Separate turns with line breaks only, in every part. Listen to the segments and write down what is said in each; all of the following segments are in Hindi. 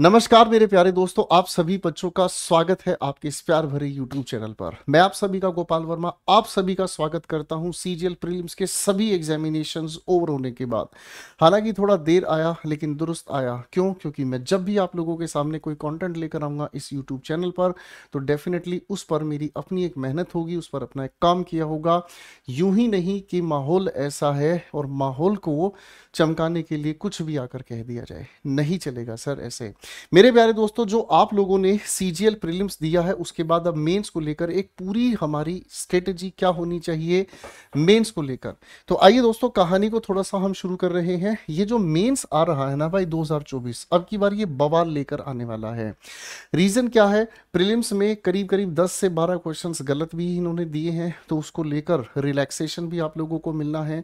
नमस्कार मेरे प्यारे दोस्तों आप सभी बच्चों का स्वागत है आपके इस प्यार भरे YouTube चैनल पर मैं आप सभी का गोपाल वर्मा आप सभी का स्वागत करता हूं सीजीएल प्रीलिम्स के सभी एग्जामिनेशंस ओवर होने के बाद हालांकि थोड़ा देर आया लेकिन दुरुस्त आया क्यों क्योंकि मैं जब भी आप लोगों के सामने कोई कंटेंट लेकर आऊँगा इस यूट्यूब चैनल पर तो डेफिनेटली उस पर मेरी अपनी एक मेहनत होगी उस पर अपना एक काम किया होगा यूं ही नहीं कि माहौल ऐसा है और माहौल को चमकाने के लिए कुछ भी आकर कह दिया जाए नहीं चलेगा सर ऐसे मेरे प्यारे दोस्तों जो आप लोगों ने सी जी एल प्रिलिम्स दिया है उसके बाद अब मेंस को लेकर एक पूरी हमारी स्ट्रेटजी क्या होनी चाहिए मेंस को लेकर तो आइए दोस्तों कहानी को थोड़ा सा हम शुरू कर रहे हैं ये जो मेंस आ रहा है ना भाई 2024 अब की बार ये बवाल लेकर आने वाला है रीज़न क्या है प्रिलिम्स में करीब करीब दस से बारह क्वेश्चन गलत भी इन्होंने दिए हैं तो उसको लेकर रिलैक्सेशन भी आप लोगों को मिलना है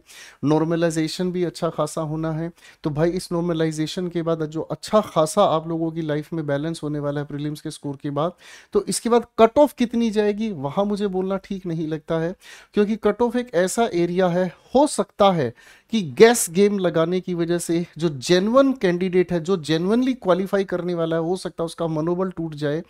नॉर्मलाइजेशन भी अच्छा खासा होना है तो भाई इस नॉर्मलाइजेशन के बाद जो अच्छा खासा आप लोगों की लाइफ में बैलेंस होने वाला है प्रीलिम्स के स्कोर के बाद तो इसके बाद कट ऑफ कितनी जाएगी वहां मुझे बोलना ठीक नहीं लगता है क्योंकि कट ऑफ एक ऐसा एरिया है हो सकता है कि गैस गेम लगाने की वजह से जो जेनवन कैंडिडेट है जो जेनवनली क्वालिफाई करने वाला है हो सकता है उसका मनोबल टूट जाए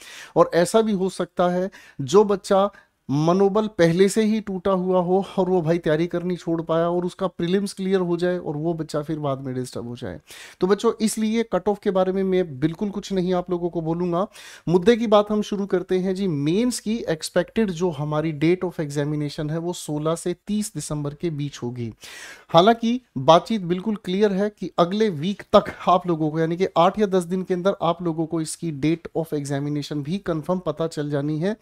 और ऐसा भी हो सकता है जो बच्चा मनोबल पहले से ही टूटा हुआ हो और वो भाई तैयारी करनी छोड़ पाया और उसका प्रीलिम्स क्लियर हो जाए और वो बच्चा फिर बाद में डिस्टर्ब हो जाए तो बच्चों इसलिए कट ऑफ के बारे में मैं बिल्कुल कुछ नहीं आप लोगों को बोलूंगा मुद्दे की बात हम शुरू करते हैं जी मेन्स की एक्सपेक्टेड जो हमारी डेट ऑफ एग्जामिनेशन है वो सोलह से तीस दिसंबर के बीच होगी हालांकि बातचीत बिल्कुल क्लियर है कि अगले वीक तक आप लोगों को यानी कि आठ या दस दिन के अंदर आप लोगों को इसकी डेट ऑफ एग्जामिनेशन भी कंफर्म पता चल जानी है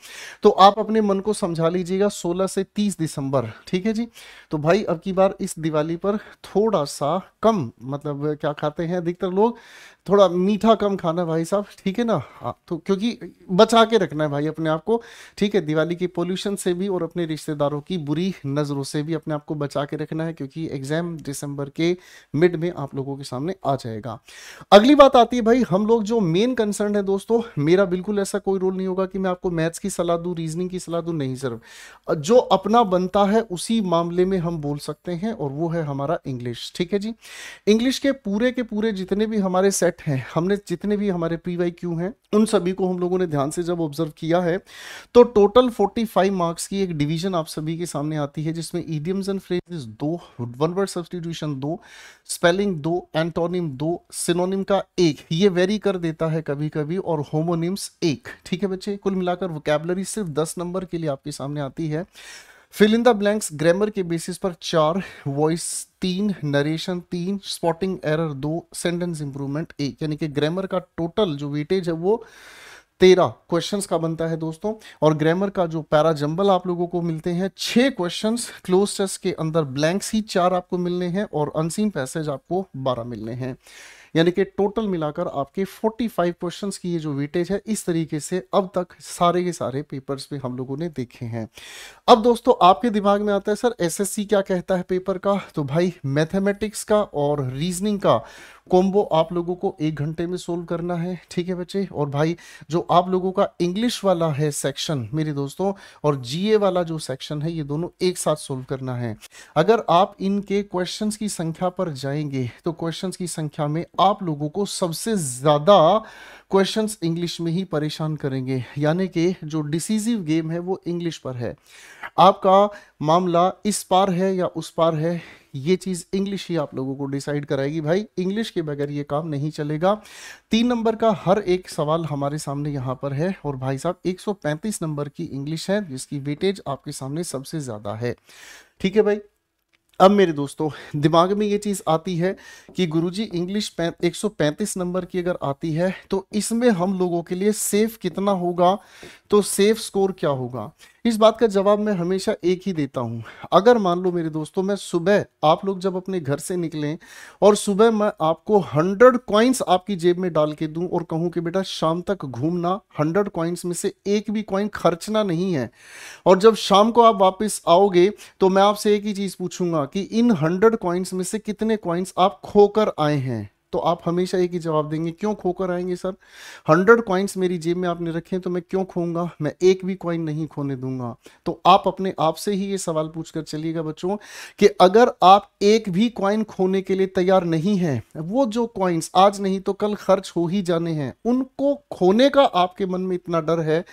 तो आप अपने मन को समझा लीजिएगा 16 से 30 दिसंबर ठीक है जी तो भाई अब की बार इस दिवाली पर थोड़ा सा कम मतलब क्या खाते हैं अधिकतर लोग थोड़ा मीठा कम खाना भाई साहब ठीक है ना हाँ तो क्योंकि बचा के रखना है भाई अपने आप को ठीक है दिवाली की पोल्यूशन से भी और अपने रिश्तेदारों की बुरी नज़रों से भी अपने आप को बचा के रखना है क्योंकि एग्ज़ाम दिसंबर के मिड में आप लोगों के सामने आ जाएगा अगली बात आती है भाई हम लोग जो मेन कंसर्न है दोस्तों मेरा बिल्कुल ऐसा कोई रोल नहीं होगा कि मैं आपको मैथ्स की सलाह दूँ रीजनिंग की सलाह दूँ नहीं सर जो अपना बनता है उसी मामले में हम बोल सकते हैं और वो है हमारा इंग्लिश ठीक है जी इंग्लिश के पूरे के पूरे जितने भी हमारे सेट इफेक्ट हैं हमने जितने भी हमारे पी वाई क्यू हैं उन सभी को हम लोगों ने ध्यान से जब ऑब्जर्व किया है तो टोटल 45 मार्क्स की एक डिवीजन आप सभी के सामने आती है जिसमें ईडियम्स एंड फ्रेजेस दो वन वर्ड सब्सटीट्यूशन दो स्पेलिंग दो एंटोनिम दो सिनोनिम का एक ये वेरी कर देता है कभी कभी और होमोनिम्स एक ठीक है बच्चे कुल मिलाकर वोकेबलरी सिर्फ दस नंबर के लिए आपके सामने आती है fill in the blanks grammar के बेसिस पर चार वॉइस तीन नरेशन तीन स्पॉटिंग एरर दो सेंटेंस इंप्रूवमेंट एक यानी कि ग्रामर का टोटल जो वेटेज है वो तेरह क्वेश्चंस का बनता है दोस्तों और ग्रामर का जो पैरा जंबल आप लोगों को मिलते हैं छह क्वेश्चंस क्लोज टेस्ट के अंदर ब्लैंक्स ही चार आपको मिलने हैं और अनसीन पैसेज आपको बारह मिलने हैं यानी कि टोटल मिलाकर आपके 45 क्वेश्चंस की ये जो वेटेज है इस तरीके से अब तक सारे के सारे पेपर्स भी हम लोगों ने देखे हैं अब दोस्तों आपके दिमाग में आता है सर एसएससी क्या कहता है पेपर का तो भाई मैथमेटिक्स का और रीजनिंग का कॉम्बो आप लोगों को एक घंटे में सोल्व करना है ठीक है बच्चे और भाई जो आप लोगों का इंग्लिश वाला है सेक्शन मेरे दोस्तों और जीए वाला जो सेक्शन है ये दोनों एक साथ सोल्व करना है अगर आप इनके क्वेश्चंस की संख्या पर जाएंगे तो क्वेश्चंस की संख्या में आप लोगों को सबसे ज़्यादा क्वेश्चंस इंग्लिश में ही परेशान करेंगे यानी कि जो डिसीजिव गेम है वो इंग्लिश पर है आपका मामला इस पार है या उस पार है ये चीज़ इंग्लिश ही आप लोगों को डिसाइड कराएगी भाई इंग्लिश के बगैर ये काम नहीं चलेगा तीन नंबर का हर एक सवाल हमारे सामने यहाँ पर है और भाई साहब 135 नंबर की इंग्लिश है जिसकी वेटेज आपके सामने सबसे ज़्यादा है ठीक है भाई अब मेरे दोस्तों दिमाग में ये चीज़ आती है कि गुरुजी इंग्लिश 135 नंबर की अगर आती है तो इसमें हम लोगों के लिए सेफ कितना होगा तो सेफ स्कोर क्या होगा इस बात का जवाब मैं हमेशा एक ही देता हूँ अगर मान लो मेरे दोस्तों मैं सुबह आप लोग जब अपने घर से निकलें और सुबह मैं आपको हंड्रेड कॉइन्स आपकी जेब में डाल के दूं और कहूं कि बेटा शाम तक घूमना हंड्रेड कॉइन्स में से एक भी कॉइन खर्चना नहीं है और जब शाम को आप वापस आओगे तो मैं आपसे एक ही चीज़ पूछूंगा कि इन हंड्रेड कॉइन्स में से कितने कॉइन्स आप खोकर आए हैं तो आप हमेशा एक ही जवाब देंगे क्यों खोकर आएंगे सर हंड्रेड कॉइन्स मेरी जेब में आपने रखे हैं तो मैं क्यों खोऊंगा मैं एक भी कॉइन नहीं खोने दूंगा तो आप अपने आप से ही ये सवाल पूछकर चलिएगा बच्चों कि अगर आप एक भी कॉइन खोने के लिए तैयार नहीं है वो जो कॉइन्स आज नहीं तो कल खर्च हो ही जाने हैं उनको खोने का आपके मन में इतना डर है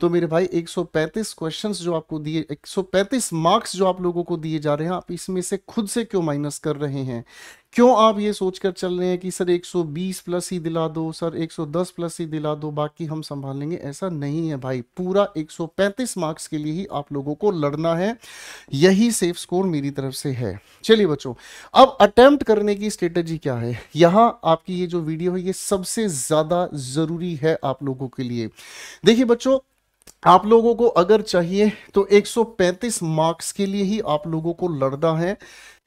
तो मेरे भाई 135 क्वेश्चंस जो आपको दिए 135 मार्क्स जो आप लोगों को दिए जा रहे हैं आप इसमें से खुद से क्यों माइनस कर रहे हैं क्यों आप ये सोचकर चल रहे हैं कि सर 120 प्लस ही दिला दो सर 110 प्लस ही दिला दो बाकी हम संभाल लेंगे ऐसा नहीं है भाई पूरा 135 मार्क्स के लिए ही आप लोगों को लड़ना है यही सेफ स्कोर मेरी तरफ से है चलिए बच्चों अब अटेम्प्ट करने की स्ट्रेटजी क्या है यहाँ आपकी ये जो वीडियो है ये सबसे ज़्यादा ज़रूरी है आप लोगों के लिए देखिए बच्चों आप लोगों को अगर चाहिए तो 135 मार्क्स के लिए ही आप लोगों को लड़ना है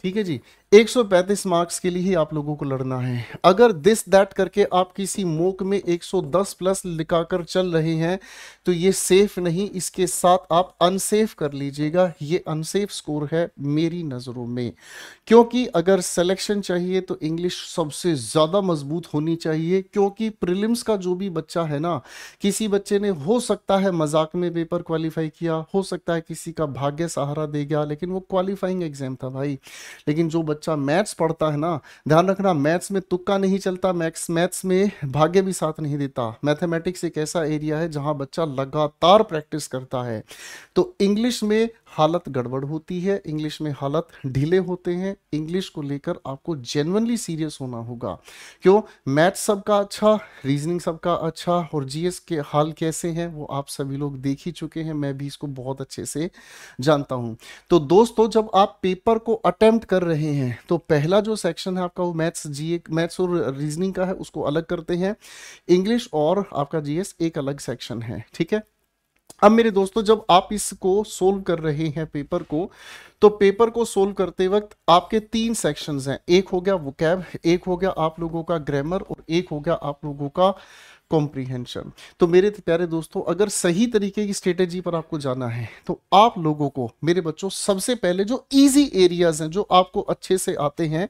ठीक है जी 135 मार्क्स के लिए ही आप लोगों को लड़ना है अगर दिस दैट करके आप किसी मोक में 110 प्लस लिखाकर चल रहे हैं तो ये सेफ नहीं इसके साथ आप अनसेफ कर लीजिएगा ये अनसेफ स्कोर है मेरी नज़रों में क्योंकि अगर सिलेक्शन चाहिए तो इंग्लिश सबसे ज़्यादा मजबूत होनी चाहिए क्योंकि प्रिलिम्स का जो भी बच्चा है ना किसी बच्चे ने हो सकता है मजाक में पेपर क्वालिफाई किया हो सकता है किसी का भाग्य सहारा दे गया लेकिन वो क्वालिफाइंग एग्जाम था भाई लेकिन जो बच्चा मैथ्स पढ़ता है ना ध्यान रखना मैथ्स में तुक्का नहीं चलता मैथ्स मैथ्स में भाग्य भी साथ नहीं देता मैथमेटिक्स एक ऐसा एरिया है जहां बच्चा लगातार प्रैक्टिस करता है तो इंग्लिश में हालत गड़बड़ होती है इंग्लिश में हालत ढीले होते हैं इंग्लिश को लेकर आपको जेनवनली सीरियस होना होगा क्यों मैथ सबका अच्छा रीजनिंग सबका अच्छा और जीएस के हाल कैसे हैं वो आप सभी लोग देख ही चुके हैं मैं भी इसको बहुत अच्छे से जानता हूं तो दोस्तों जब आप पेपर को अटेम्प्ट कर रहे हैं तो पहला जो सेक्शन है आपका वो मैथ्स जी मैथ्स और रीजनिंग का है उसको अलग करते हैं इंग्लिश और आपका जीएस एक अलग सेक्शन है ठीक है अब मेरे दोस्तों जब आप इसको सोल्व कर रहे हैं पेपर को तो पेपर को सोल्व करते वक्त आपके तीन सेक्शंस हैं एक हो गया वो एक हो गया आप लोगों का ग्रामर और एक हो गया आप लोगों का कॉम्प्रीहेंशन तो मेरे प्यारे दोस्तों अगर सही तरीके की स्ट्रेटेजी पर आपको जाना है तो आप लोगों को मेरे बच्चों सबसे पहले जो इजी एरियाज हैं जो आपको अच्छे से आते हैं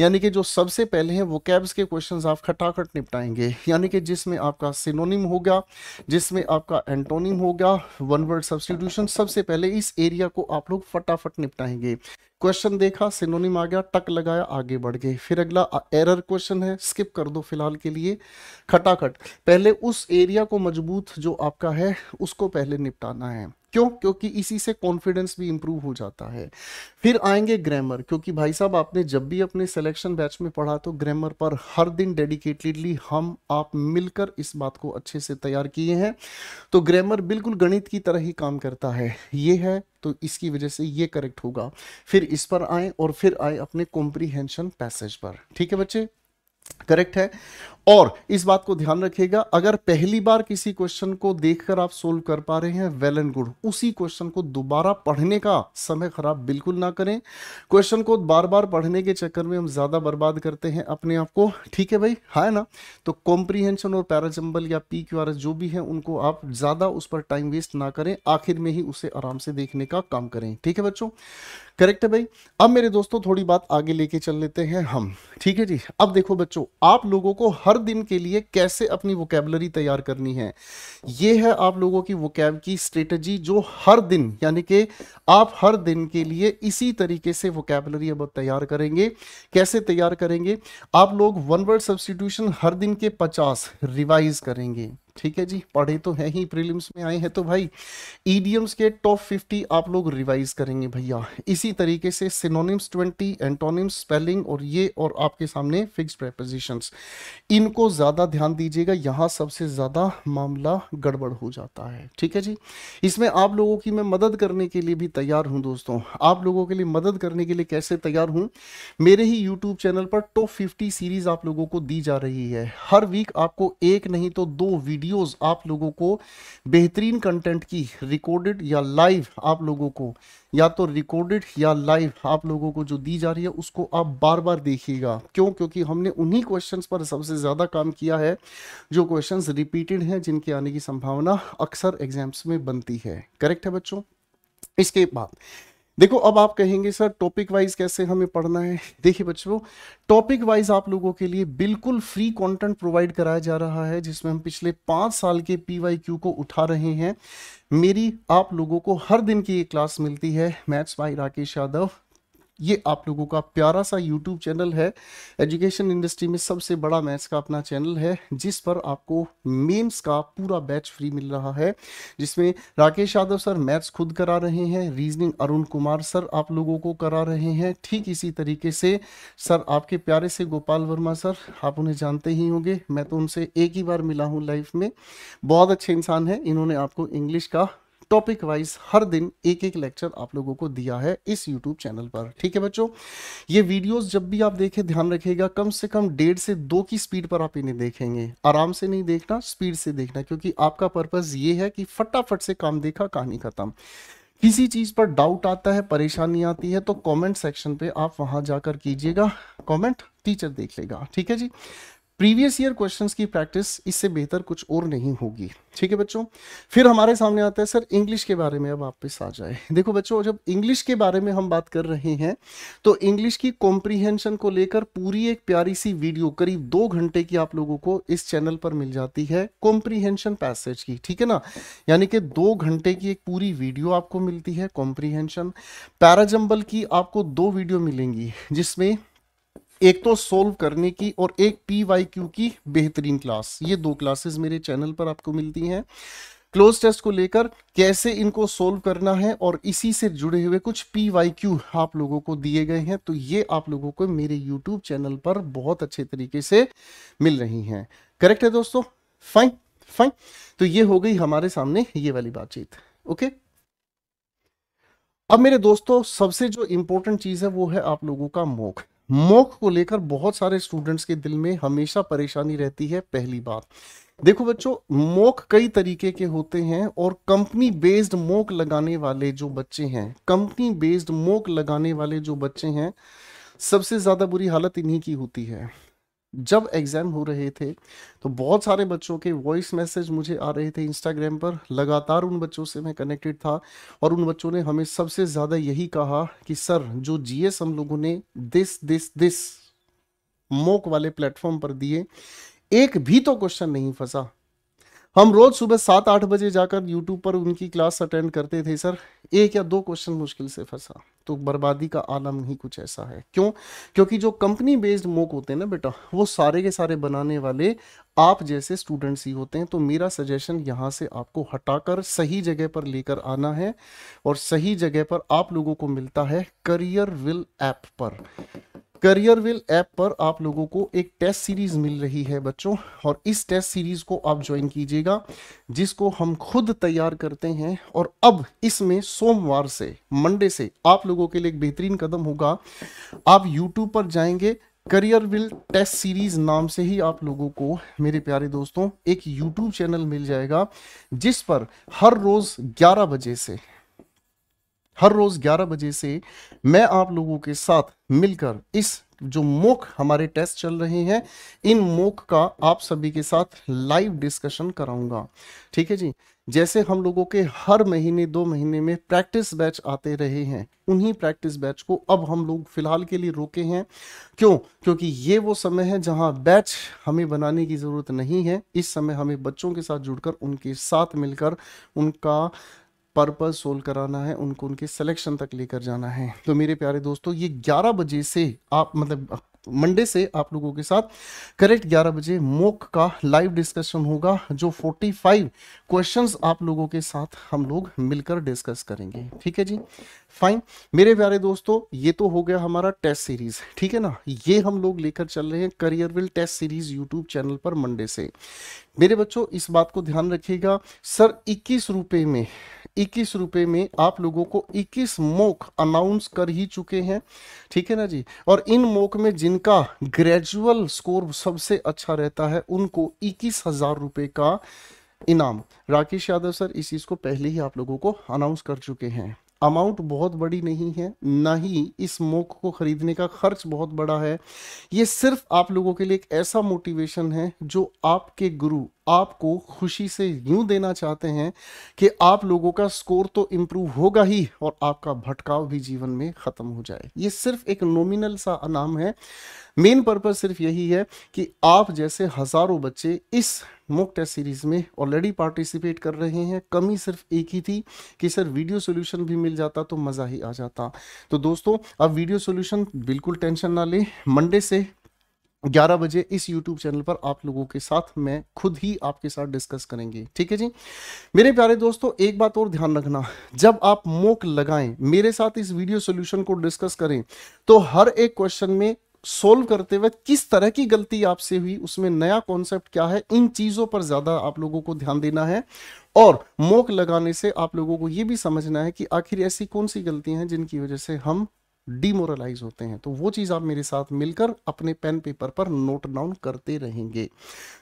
यानी कि जो सबसे पहले हैं वो कैब्स के क्वेश्चंस आप खटाखट निपटाएंगे यानी कि जिसमें आपका सिनोनिम हो गया जिसमें आपका एंटोनिम हो गया वन वर्ड सब्सटीट्यूशन सबसे पहले इस एरिया को आप लोग फटाफट निपटाएंगे क्वेश्चन देखा सिनोनिम आ गया टक लगाया आगे बढ़ गए फिर अगला एरर क्वेश्चन है स्किप कर दो फिलहाल के लिए खटाखट पहले उस एरिया को मजबूत जो आपका है उसको पहले निपटाना है क्यों क्योंकि इसी से कॉन्फिडेंस भी इंप्रूव हो जाता है फिर आएंगे ग्रामर क्योंकि भाई साहब आपने जब भी अपने सिलेक्शन बैच में पढ़ा तो ग्रामर पर हर दिन डेडिकेटेडली हम आप मिलकर इस बात को अच्छे से तैयार किए हैं तो ग्रामर बिल्कुल गणित की तरह ही काम करता है ये है तो इसकी वजह से ये करेक्ट होगा फिर इस पर आए और फिर आए अपने कॉम्प्रीहेंशन पैसेज पर ठीक है बच्चे करेक्ट है और इस बात को ध्यान रखिएगा अगर पहली बार किसी क्वेश्चन को देखकर आप सोल्व कर पा रहे हैं वेल एंड गुड उसी क्वेश्चन को दोबारा पढ़ने का समय खराब बिल्कुल ना करें क्वेश्चन को बार बार पढ़ने के चक्कर में हम ज़्यादा बर्बाद करते हैं अपने आप को ठीक है भाई हाँ है ना तो कॉम्प्रीहेंशन और पैराजम्बल या पी क्यू आर जो भी है उनको आप ज़्यादा उस पर टाइम वेस्ट ना करें आखिर में ही उसे आराम से देखने का काम करें ठीक है बच्चों करेक्ट है भाई अब मेरे दोस्तों थोड़ी बात आगे लेके चल लेते हैं हम ठीक है जी अब देखो बच्चों सोचो आप लोगों को हर दिन के लिए कैसे अपनी वोकेबलरी तैयार करनी है ये है आप लोगों की वोकेब की स्ट्रेटजी जो हर दिन यानी कि आप हर दिन के लिए इसी तरीके से वोकेबलरी अब तैयार करेंगे कैसे तैयार करेंगे आप लोग वन वर्ड सब्सटीट्यूशन हर दिन के पचास रिवाइज करेंगे ठीक है जी पढ़े तो है ही प्रीलिम्स में आए हैं तो भाई ईडियम्स के टॉप फिफ्टी आप लोग रिवाइज करेंगे भैया इसी तरीके से सिनोनिम्स ट्वेंटी एंटोनिम्स स्पेलिंग और ये और आपके सामने फिक्स प्रेपोजिशंस इनको ज़्यादा ध्यान दीजिएगा यहाँ सबसे ज़्यादा मामला गड़बड़ हो जाता है ठीक है जी इसमें आप लोगों की मैं मदद करने के लिए भी तैयार हूँ दोस्तों आप लोगों के लिए मदद करने के लिए कैसे तैयार हूँ मेरे ही यूट्यूब चैनल पर टॉप फिफ्टी सीरीज आप लोगों को दी जा रही है हर वीक आपको एक नहीं तो दो वीडियो वीडियोस आप लोगों को बेहतरीन कंटेंट की रिकॉर्डेड या लाइव आप लोगों को या तो रिकॉर्डेड या लाइव आप लोगों को जो दी जा रही है उसको आप बार बार देखिएगा क्यों क्योंकि हमने उन्हीं क्वेश्चंस पर सबसे ज़्यादा काम किया है जो क्वेश्चंस रिपीटेड हैं जिनके आने की संभावना अक्सर एग्जाम्स में बनती है करेक्ट है बच्चों इसके बाद देखो अब आप कहेंगे सर टॉपिक वाइज कैसे हमें पढ़ना है देखिए बच्चों टॉपिक वाइज आप लोगों के लिए बिल्कुल फ्री कंटेंट प्रोवाइड कराया जा रहा है जिसमें हम पिछले पांच साल के पी वाई क्यू को उठा रहे हैं मेरी आप लोगों को हर दिन की ये क्लास मिलती है मैथ्स बाई राकेश यादव ये आप लोगों का प्यारा सा यूट्यूब चैनल है एजुकेशन इंडस्ट्री में सबसे बड़ा मैथ्स का अपना चैनल है जिस पर आपको मेंस का पूरा बैच फ्री मिल रहा है जिसमें राकेश यादव सर मैथ्स खुद करा रहे हैं रीजनिंग अरुण कुमार सर आप लोगों को करा रहे हैं ठीक इसी तरीके से सर आपके प्यारे से गोपाल वर्मा सर आप उन्हें जानते ही होंगे मैं तो उनसे एक ही बार मिला हूँ लाइफ में बहुत अच्छे इंसान हैं इन्होंने आपको इंग्लिश का टॉपिक वाइज हर दिन एक एक लेक्चर आप लोगों को दिया है इस यूट्यूब चैनल पर ठीक है बच्चों ये वीडियोस जब भी आप देखें ध्यान रखिएगा कम से कम डेढ़ से दो की स्पीड पर आप इन्हें देखेंगे आराम से नहीं देखना स्पीड से देखना क्योंकि आपका पर्पज ये है कि फटाफट से काम देखा कहानी खत्म किसी चीज़ पर डाउट आता है परेशानी आती है तो कमेंट सेक्शन पे आप वहां जाकर कीजिएगा कमेंट टीचर देख लेगा ठीक है जी प्रीवियस ईयर क्वेश्चंस की प्रैक्टिस इससे बेहतर कुछ और नहीं होगी ठीक है बच्चों फिर हमारे सामने आता है सर इंग्लिश के बारे में अब वापस आ जाए देखो बच्चों जब इंग्लिश के बारे में हम बात कर रहे हैं तो इंग्लिश की कॉम्प्रीहेंशन को लेकर पूरी एक प्यारी सी वीडियो करीब दो घंटे की आप लोगों को इस चैनल पर मिल जाती है कॉम्प्रीहेंशन पैसेज की ठीक है ना यानी कि दो घंटे की एक पूरी वीडियो आपको मिलती है कॉम्प्रीहेंशन पैराजम्बल की आपको दो वीडियो मिलेंगी जिसमें एक तो सोल्व करने की और एक पी वाई क्यू की बेहतरीन क्लास ये दो क्लासेस मेरे चैनल पर आपको मिलती हैं क्लोज टेस्ट को लेकर कैसे इनको सोल्व करना है और इसी से जुड़े हुए कुछ पी वाई क्यू आप लोगों को दिए गए हैं तो ये आप लोगों को मेरे यूट्यूब चैनल पर बहुत अच्छे तरीके से मिल रही हैं करेक्ट है दोस्तों फाइन फाइन तो ये हो गई हमारे सामने ये वाली बातचीत ओके अब मेरे दोस्तों सबसे जो इंपॉर्टेंट चीज है वो है आप लोगों का मोक मॉक को लेकर बहुत सारे स्टूडेंट्स के दिल में हमेशा परेशानी रहती है पहली बात देखो बच्चों मॉक कई तरीके के होते हैं और कंपनी बेस्ड मॉक लगाने वाले जो बच्चे हैं कंपनी बेस्ड मॉक लगाने वाले जो बच्चे हैं सबसे ज़्यादा बुरी हालत इन्हीं की होती है जब एग्ज़ाम हो रहे थे तो बहुत सारे बच्चों के वॉइस मैसेज मुझे आ रहे थे इंस्टाग्राम पर लगातार उन बच्चों से मैं कनेक्टेड था और उन बच्चों ने हमें सबसे ज़्यादा यही कहा कि सर जो जीएस हम लोगों ने दिस दिस दिस मोक वाले प्लेटफॉर्म पर दिए एक भी तो क्वेश्चन नहीं फंसा हम रोज सुबह सात आठ बजे जाकर यूट्यूब पर उनकी क्लास अटेंड करते थे सर एक या दो क्वेश्चन मुश्किल से फंसा तो बर्बादी का आलम ही कुछ ऐसा है क्यों क्योंकि जो कंपनी बेस्ड मोक होते हैं ना बेटा वो सारे के सारे बनाने वाले आप जैसे स्टूडेंट्स ही होते हैं तो मेरा सजेशन यहाँ से आपको हटाकर सही जगह पर लेकर आना है और सही जगह पर आप लोगों को मिलता है करियर विल ऐप पर करियर विल ऐप पर आप लोगों को एक टेस्ट सीरीज मिल रही है बच्चों और इस टेस्ट सीरीज को आप ज्वाइन कीजिएगा जिसको हम खुद तैयार करते हैं और अब इसमें सोमवार से मंडे से आप लोगों के लिए एक बेहतरीन कदम होगा आप यूट्यूब पर जाएंगे करियर विल टेस्ट सीरीज नाम से ही आप लोगों को मेरे प्यारे दोस्तों एक यूट्यूब चैनल मिल जाएगा जिस पर हर रोज ग्यारह बजे से हर रोज 11 बजे से मैं आप लोगों के साथ मिलकर इस जो मोक हमारे टेस्ट चल रहे हैं इन मोक का आप सभी के साथ लाइव डिस्कशन कराऊंगा ठीक है जी जैसे हम लोगों के हर महीने दो महीने में प्रैक्टिस बैच आते रहे हैं उन्हीं प्रैक्टिस बैच को अब हम लोग फिलहाल के लिए रोके हैं क्यों क्योंकि ये वो समय है जहां बैच हमें बनाने की ज़रूरत नहीं है इस समय हमें बच्चों के साथ जुड़कर उनके साथ मिलकर उनका पर्पज सोल्व कराना है उनको उनके सिलेक्शन तक लेकर जाना है तो मेरे प्यारे दोस्तों ये 11 बजे से आप मतलब मंडे से आप लोगों के साथ करेक्ट 11 बजे मोक का लाइव डिस्कशन होगा जो 45 क्वेश्चंस आप लोगों के साथ हम लोग मिलकर डिस्कस करेंगे ठीक है जी फाइन मेरे प्यारे दोस्तों ये तो हो गया हमारा टेस्ट सीरीज ठीक है ना ये हम लोग लेकर चल रहे हैं Careerwill test series YouTube channel पर मंडे से मेरे बच्चों इस बात को ध्यान रखिएगा सर इक्कीस रुपए में इक्कीस रुपए में आप लोगों को इक्कीस मोक अनाउंस कर ही चुके हैं ठीक है ना जी और इन मोक में जिनका ग्रेजुअल स्कोर सबसे अच्छा रहता है उनको इक्कीस हजार रुपए का इनाम राकेश यादव सर इस चीज़ को पहले ही आप लोगों को अनाउंस कर चुके हैं अमाउंट बहुत बड़ी नहीं है ना ही इस मोक को ख़रीदने का खर्च बहुत बड़ा है ये सिर्फ आप लोगों के लिए एक ऐसा मोटिवेशन है जो आपके गुरु आपको खुशी से यूं देना चाहते हैं कि आप लोगों का स्कोर तो इम्प्रूव होगा ही और आपका भटकाव भी जीवन में ख़त्म हो जाए ये सिर्फ एक नॉमिनल सा नाम है मेन पर्पज सिर्फ यही है कि आप जैसे हज़ारों बच्चे इस मोक टेस्ट सीरीज़ में ऑलरेडी पार्टिसिपेट कर रहे हैं कमी सिर्फ एक ही थी कि सर वीडियो सॉल्यूशन भी मिल जाता तो मज़ा ही आ जाता तो दोस्तों अब वीडियो सॉल्यूशन बिल्कुल टेंशन ना लें मंडे से 11 बजे इस YouTube चैनल पर आप लोगों के साथ मैं खुद ही आपके साथ डिस्कस करेंगे ठीक है जी मेरे प्यारे दोस्तों एक बात और ध्यान रखना जब आप मोक लगाएं मेरे साथ इस वीडियो सोल्यूशन को डिस्कस करें तो हर एक क्वेश्चन में सोल्व करते हुए किस तरह की गलती आपसे हुई उसमें नया कॉन्सेप्ट क्या है इन चीज़ों पर ज़्यादा आप लोगों को ध्यान देना है और मोक लगाने से आप लोगों को यह भी समझना है कि आखिर ऐसी कौन सी गलतियां हैं जिनकी वजह से हम डीमोरलाइज होते हैं तो वो चीज़ आप मेरे साथ मिलकर अपने पेन पेपर पर नोट डाउन करते रहेंगे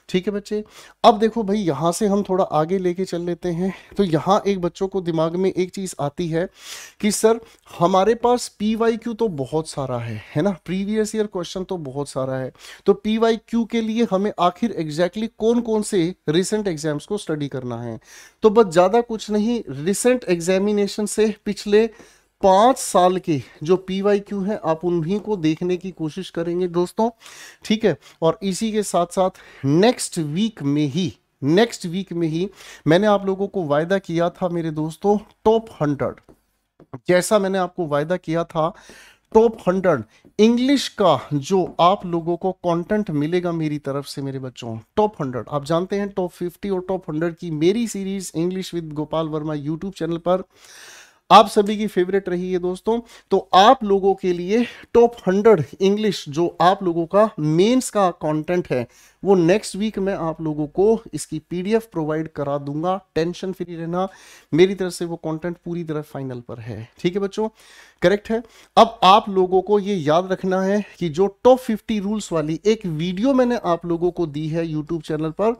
ठीक है बच्चे अब देखो भाई यहां से हम थोड़ा आगे लेके चल लेते हैं तो यहां एक बच्चों को दिमाग में एक चीज़ आती है कि सर हमारे पास पी वाई क्यू तो बहुत सारा है है ना प्रीवियस ईयर क्वेश्चन तो बहुत सारा है तो पी वाई क्यू के लिए हमें आखिर एग्जैक्टली exactly कौन कौन से रिसेंट एग्जाम्स को स्टडी करना है तो बस ज़्यादा कुछ नहीं रिसेंट एग्जामिनेशन से पिछले पांच साल के जो पी वाई क्यू है आप उन्हीं को देखने की कोशिश करेंगे दोस्तों ठीक है और इसी के साथ साथ नेक्स्ट वीक में ही नेक्स्ट वीक में ही मैंने आप लोगों को वायदा किया था मेरे दोस्तों टॉप हंड्रेड जैसा मैंने आपको वायदा किया था टॉप हंड्रेड इंग्लिश का जो आप लोगों को कंटेंट मिलेगा मेरी तरफ से मेरे बच्चों टॉप हंड्रेड आप जानते हैं टॉप फिफ्टी और टॉप हंड्रेड की मेरी series English with Gopal Verma YouTube channel पर आप सभी की फेवरेट रही है दोस्तों तो आप लोगों के लिए टॉप हंड्रेड इंग्लिश जो आप लोगों का मेंस का कंटेंट है वो नेक्स्ट वीक मैं आप लोगों को इसकी पीडीएफ प्रोवाइड करा दूंगा टेंशन फ्री रहना मेरी तरफ से वो कंटेंट पूरी तरह फाइनल पर है ठीक है बच्चों करेक्ट है अब आप लोगों को ये याद रखना है कि जो टॉप फिफ्टी रूल्स वाली एक वीडियो मैंने आप लोगों को दी है यूट्यूब चैनल पर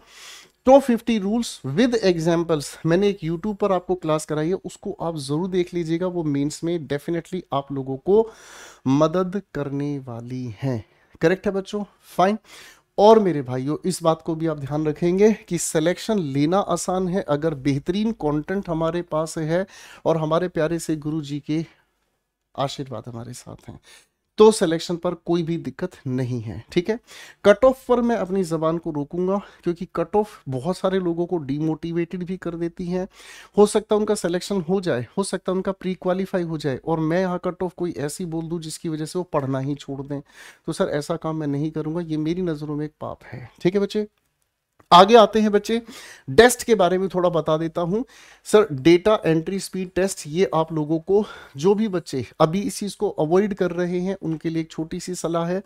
टॉप तो फिफ्टी रूल्स विद एग्जाम्पल्स मैंने एक यूट्यूब पर आपको क्लास कराई है उसको आप ज़रूर देख लीजिएगा वो मेंस में डेफिनेटली आप लोगों को मदद करने वाली है करेक्ट है बच्चों फाइन और मेरे भाइयों इस बात को भी आप ध्यान रखेंगे कि सिलेक्शन लेना आसान है अगर बेहतरीन कंटेंट हमारे पास है और हमारे प्यारे से गुरु जी के आशीर्वाद हमारे साथ हैं तो सिलेक्शन पर कोई भी दिक्कत नहीं है ठीक है कट ऑफ पर मैं अपनी ज़बान को रोकूंगा क्योंकि कट ऑफ बहुत सारे लोगों को डीमोटिवेटेड भी कर देती है हो सकता है उनका सिलेक्शन हो जाए हो सकता है उनका प्री क्वालिफाई हो जाए और मैं यहाँ कट ऑफ कोई ऐसी बोल दूँ जिसकी वजह से वो पढ़ना ही छोड़ दें तो सर ऐसा काम मैं नहीं करूँगा ये मेरी नज़रों में एक पाप है ठीक है बच्चे आगे आते हैं बच्चे डेस्ट के बारे में थोड़ा बता देता हूं sir data entry speed test ये आप लोगों को जो भी बच्चे अभी इस चीज़ को अवॉइड कर रहे हैं उनके लिए एक छोटी सी सलाह है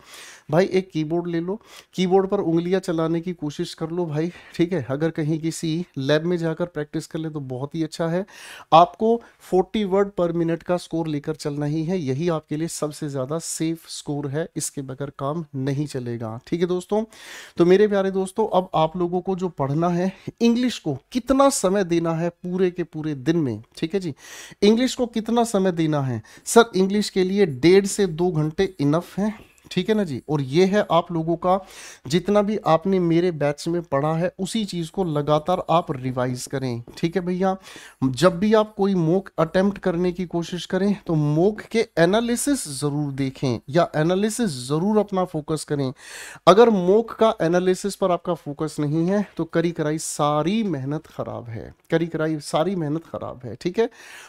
भाई एक कीबोर्ड ले लो कीबोर्ड पर उंगलियां चलाने की कोशिश कर लो भाई ठीक है अगर कहीं किसी लैब में जाकर प्रैक्टिस कर ले तो बहुत ही अच्छा है आपको फोर्टी वर्ड पर मिनट का स्कोर लेकर चलना ही है यही आपके लिए सबसे ज़्यादा सेफ स्कोर है इसके बगैर काम नहीं चलेगा ठीक है दोस्तों तो मेरे प्यारे दोस्तों अब आप लोगों लोगों को जो पढ़ना है इंग्लिश को कितना समय देना है पूरे के पूरे दिन में ठीक है जी इंग्लिश को कितना समय देना है सर इंग्लिश के लिए डेढ़ से दो घंटे इनफ है ठीक है ना जी और ये है आप लोगों का जितना भी आपने मेरे बैच में पढ़ा है उसी चीज़ को लगातार आप रिवाइज करें ठीक है भैया जब भी आप कोई मोक अटेम्प्ट करने की कोशिश करें तो मोक के एनालिसिस ज़रूर देखें या एनालिसिस ज़रूर अपना फोकस करें अगर मोक का एनालिसिस पर आपका फोकस नहीं है तो करी कराई सारी मेहनत ख़राब है करी कराई सारी मेहनत ख़राब है ठीक है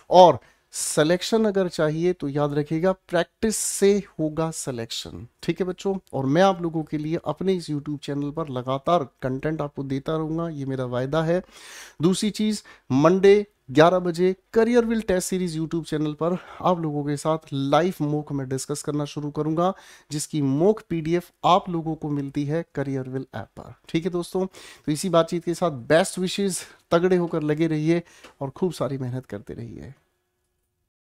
और सिलेक्शन अगर चाहिए तो याद रखिएगा प्रैक्टिस से होगा सिलेक्शन ठीक है बच्चों और मैं आप लोगों के लिए अपने इस यूट्यूब चैनल पर लगातार कंटेंट आपको देता रहूंगा ये मेरा वायदा है दूसरी चीज़ मंडे 11 बजे Careerwill test series YouTube channel पर आप लोगों के साथ लाइव मोक में डिस्कस करना शुरू करूंगा जिसकी मोक पीडीएफ आप लोगों को मिलती है करियर विल ऐप पर ठीक है दोस्तों तो इसी बातचीत के साथ बेस्ट विशेज तगड़े होकर लगे रहिए और खूब सारी मेहनत करते रहिए